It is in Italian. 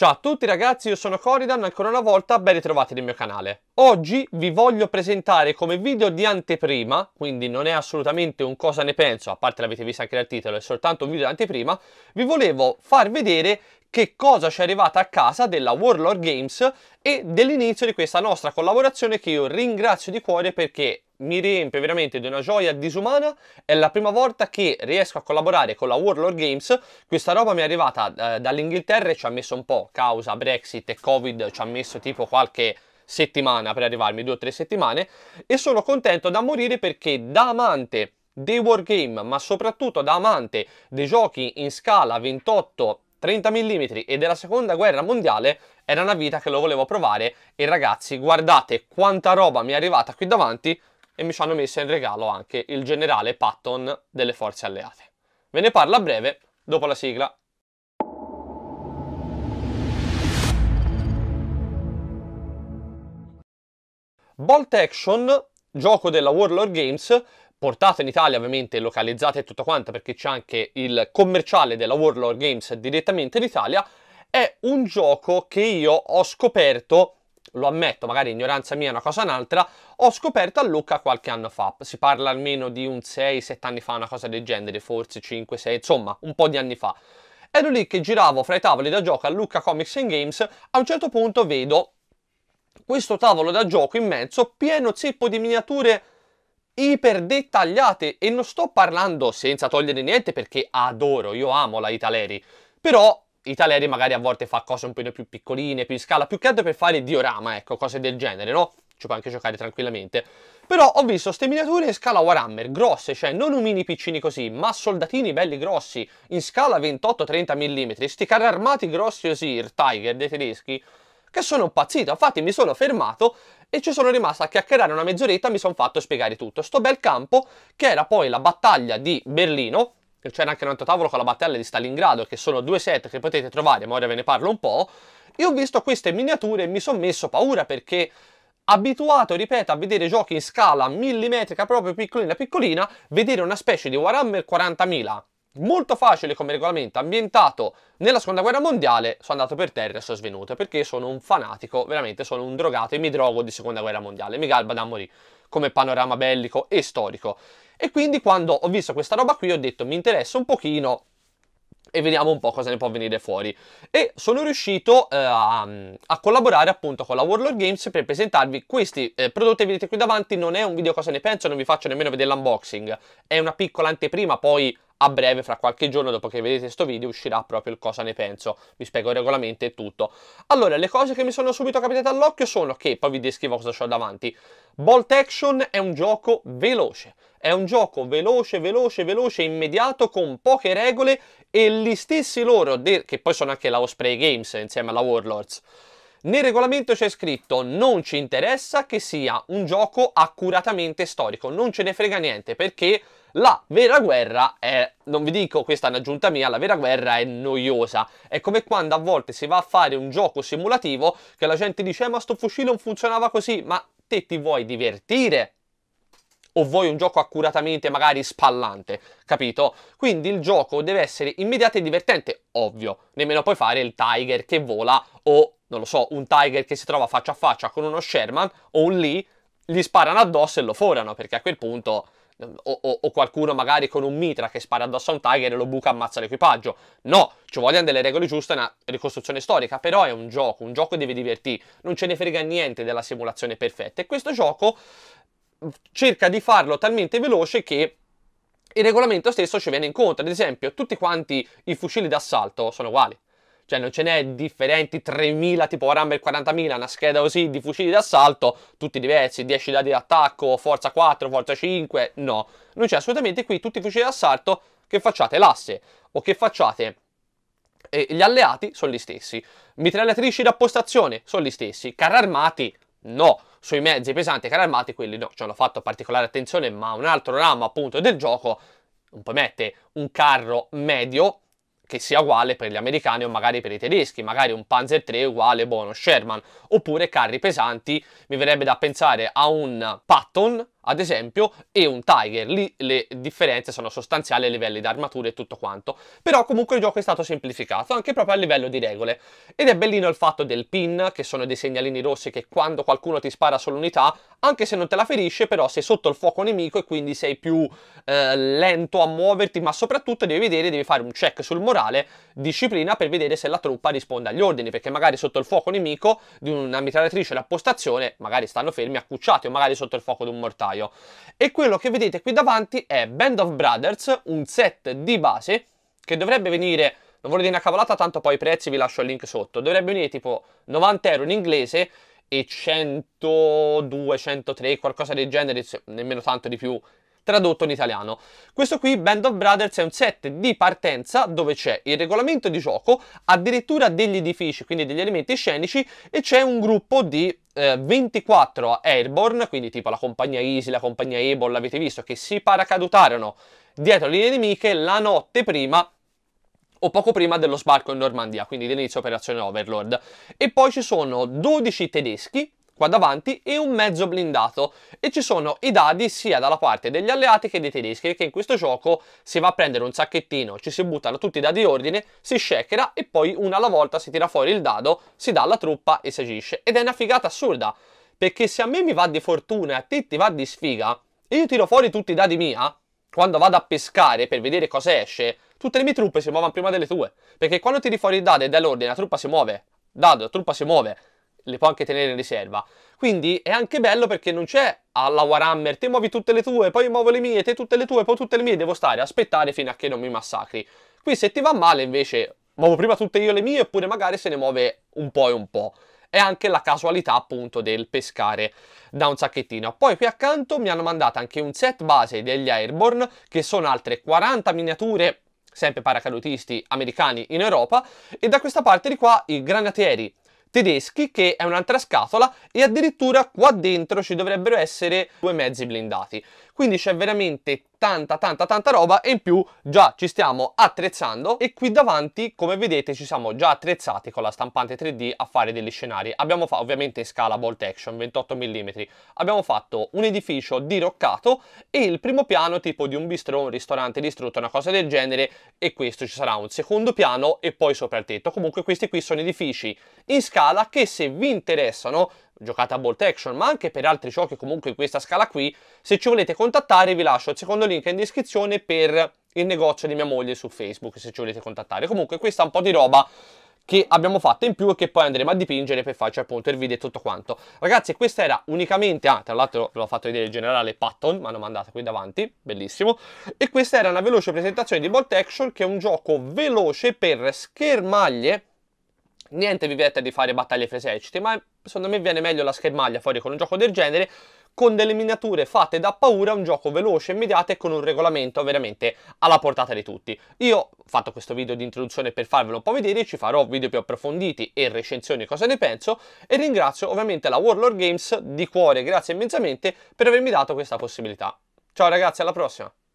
Ciao a tutti ragazzi, io sono Coridan, ancora una volta ben ritrovati nel mio canale. Oggi vi voglio presentare come video di anteprima, quindi non è assolutamente un cosa ne penso, a parte l'avete visto anche dal titolo, è soltanto un video di anteprima, vi volevo far vedere che cosa ci è arrivata a casa della Warlord Games e dell'inizio di questa nostra collaborazione che io ringrazio di cuore perché mi riempie veramente di una gioia disumana. È la prima volta che riesco a collaborare con la Warlord Games. Questa roba mi è arrivata eh, dall'Inghilterra e ci ha messo un po', causa Brexit e Covid, ci ha messo tipo qualche settimana per arrivarmi, due o tre settimane. E sono contento da morire perché da amante dei wargame, ma soprattutto da amante dei giochi in scala 28 30 mm e della seconda guerra mondiale era una vita che lo volevo provare e ragazzi guardate quanta roba mi è arrivata qui davanti e mi ci hanno messo in regalo anche il generale Patton delle forze alleate. Ve ne parlo a breve dopo la sigla. Bolt Action, gioco della Warlord Games, portata in Italia ovviamente localizzata e tutto quanto perché c'è anche il commerciale della Warlord Games direttamente in Italia è un gioco che io ho scoperto lo ammetto, magari ignoranza mia è una cosa un'altra, ho scoperto a Lucca qualche anno fa, si parla almeno di un 6-7 anni fa, una cosa del genere, forse 5-6, insomma un po' di anni fa. Ero lì che giravo fra i tavoli da gioco a Lucca Comics and Games, a un certo punto vedo questo tavolo da gioco immenso, pieno zeppo di miniature iper dettagliate e non sto parlando senza togliere niente perché adoro, io amo la Italeri, però Italeri magari a volte fa cose un po' più piccoline, più in scala, più che altro per fare diorama, ecco, cose del genere, no? Ci puoi anche giocare tranquillamente. Però ho visto queste miniature in scala Warhammer, grosse, cioè non omini piccini così, ma soldatini belli grossi, in scala 28-30 mm, sti carri armati grossi così, il Tiger dei tedeschi, che sono impazzito, infatti mi sono fermato e ci sono rimasto a chiacchierare una mezz'oretta, mi sono fatto spiegare tutto. Sto bel campo, che era poi la battaglia di Berlino, c'era anche un altro tavolo con la battaglia di Stalingrado, che sono due set che potete trovare, ma ora ve ne parlo un po', e ho visto queste miniature e mi sono messo paura perché abituato, ripeto, a vedere giochi in scala millimetrica proprio piccolina piccolina, vedere una specie di Warhammer 40.000 molto facile come regolamento, ambientato nella seconda guerra mondiale, sono andato per terra e sono svenuto perché sono un fanatico, veramente sono un drogato e mi drogo di seconda guerra mondiale, mi galba da morire come panorama bellico e storico. E quindi quando ho visto questa roba qui ho detto mi interessa un pochino e vediamo un po' cosa ne può venire fuori. E sono riuscito eh, a, a, collaborare appunto con la Warlord Games per presentarvi questi eh, prodotti che vedete qui davanti, non è un video cosa ne penso, non vi faccio nemmeno vedere l'unboxing, è una piccola anteprima, poi a breve, fra qualche giorno, dopo che vedete questo video, uscirà proprio il cosa ne penso. Vi spiego il regolamento e tutto. Allora, le cose che mi sono subito capitate all'occhio sono che, poi vi descrivo cosa ho davanti, Bolt Action è un gioco veloce. È un gioco veloce, veloce, veloce, immediato, con poche regole e gli stessi loro, che poi sono anche la Osprey Games insieme alla Warlords, nel regolamento c'è scritto non ci interessa che sia un gioco accuratamente storico, non ce ne frega niente perché la vera guerra è, non vi dico questa è un'aggiunta mia, la vera guerra è noiosa. È come quando a volte si va a fare un gioco simulativo che la gente dice eh, ma sto fucile non funzionava così, ma te ti vuoi divertire o vuoi un gioco accuratamente magari spallante, capito? Quindi il gioco deve essere immediato e divertente, ovvio. Nemmeno puoi fare il Tiger che vola o, non lo so, un Tiger che si trova faccia a faccia con uno Sherman o un Lee, gli sparano addosso e lo forano, perché a quel punto o, o, o, qualcuno magari con un mitra che spara addosso a un Tiger e lo buca e ammazza l'equipaggio. No, ci vogliono delle regole giuste, una ricostruzione storica, però è un gioco, un gioco che deve divertirti, non ce ne frega niente della simulazione perfetta e questo gioco cerca di farlo talmente veloce che il regolamento stesso ci viene incontro. Ad esempio, tutti quanti i fucili d'assalto sono uguali. Cioè non ce n'è differenti 3.000 tipo Rumble 40.000, una scheda così di fucili d'assalto, tutti diversi, 10 dadi d'attacco, forza 4, forza 5, no. Non c'è assolutamente qui tutti i fucili d'assalto che facciate l'asse o che facciate e gli alleati sono gli stessi, mitragliatrici da postazione sono gli stessi, carri armati no, sui mezzi pesanti e carri armati quelli no, ci hanno fatto particolare attenzione ma un altro ramo appunto del gioco un po' mette un carro medio che sia uguale per gli americani o magari per i tedeschi, magari un Panzer 3 uguale buono boh, Sherman, oppure carri pesanti, mi verrebbe da pensare a un Patton ad esempio, e un Tiger. Lì le differenze sono sostanziali a livelli di armature e tutto quanto. Però comunque il gioco è stato semplificato, anche proprio a livello di regole. Ed è bellino il fatto del pin, che sono dei segnalini rossi che quando qualcuno ti spara sull'unità, anche se non te la ferisce, però sei sotto il fuoco nemico e quindi sei più eh, lento a muoverti, ma soprattutto devi vedere, devi fare un check sul morale, disciplina, per vedere se la truppa risponde agli ordini, perché magari sotto il fuoco nemico di una mitragliatrice la postazione, magari stanno fermi accucciati o magari sotto il fuoco di un mortaio gennaio. E quello che vedete qui davanti è Band of Brothers, un set di base che dovrebbe venire non vorrei dire una cavolata, tanto poi i prezzi vi lascio il link sotto. Dovrebbe venire tipo 90 euro in inglese e 102, 103, qualcosa del genere, nemmeno tanto di più, tradotto in italiano. Questo qui, Band of Brothers, è un set di partenza dove c'è il regolamento di gioco, addirittura degli edifici, quindi degli elementi scenici, e c'è un gruppo di eh, 24 Airborne, quindi tipo la compagnia Easy, la compagnia Able, l'avete visto, che si paracadutarono dietro le linee nemiche la notte prima o poco prima dello sbarco in Normandia, quindi dell'inizio operazione Overlord. E poi ci sono 12 tedeschi qua davanti e un mezzo blindato e ci sono i dadi sia dalla parte degli alleati che dei tedeschi che in questo gioco si va a prendere un sacchettino, ci si buttano tutti i dadi ordine, si shakera e poi una alla volta si tira fuori il dado, si dà alla truppa e si agisce ed è una figata assurda perché se a me mi va di fortuna e a te ti va di sfiga e io tiro fuori tutti i dadi mia quando vado a pescare per vedere cosa esce tutte le mie truppe si muovono prima delle tue perché quando tiri fuori il dado e dai l'ordine la truppa si muove dado, la truppa si muove le può anche tenere in riserva. Quindi è anche bello perché non c'è alla ah, Warhammer, te muovi tutte le tue, poi muovo le mie, te tutte le tue, poi tutte le mie, devo stare, aspettare fino a che non mi massacri. Qui se ti va male invece muovo prima tutte io le mie oppure magari se ne muove un po' e un po'. È anche la casualità appunto del pescare da un sacchettino. Poi qui accanto mi hanno mandato anche un set base degli Airborne che sono altre 40 miniature sempre paracadutisti americani in Europa e da questa parte di qua i granatieri tedeschi che è un'altra scatola e addirittura qua dentro ci dovrebbero essere due mezzi blindati quindi c'è veramente tanta tanta tanta roba e in più già ci stiamo attrezzando e qui davanti come vedete ci siamo già attrezzati con la stampante 3D a fare degli scenari abbiamo fatto ovviamente in scala bolt action 28 mm abbiamo fatto un edificio diroccato e il primo piano tipo di un bistro un ristorante distrutto una cosa del genere e questo ci sarà un secondo piano e poi sopra il tetto comunque questi qui sono edifici in scala che se vi interessano giocate a bolt action, ma anche per altri giochi comunque in questa scala qui, se ci volete contattare vi lascio il secondo link in descrizione per il negozio di mia moglie su Facebook, se ci volete contattare. Comunque questa è un po' di roba che abbiamo fatto in più e che poi andremo a dipingere per farci appunto il video e tutto quanto. Ragazzi, questa era unicamente, ah, tra l'altro ve l'ho fatto vedere il generale Patton, mi hanno mandato qui davanti, bellissimo, e questa era una veloce presentazione di Bolt Action, che è un gioco veloce per schermaglie, niente vi vieta di fare battaglie fra eserciti, ma secondo me viene meglio la schermaglia fuori con un gioco del genere, con delle miniature fatte da paura, un gioco veloce, immediato e con un regolamento veramente alla portata di tutti. Io ho fatto questo video di introduzione per farvelo un po' vedere, ci farò video più approfonditi e recensioni cosa ne penso e ringrazio ovviamente la Warlord Games di cuore, grazie immensamente per avermi dato questa possibilità. Ciao ragazzi, alla prossima!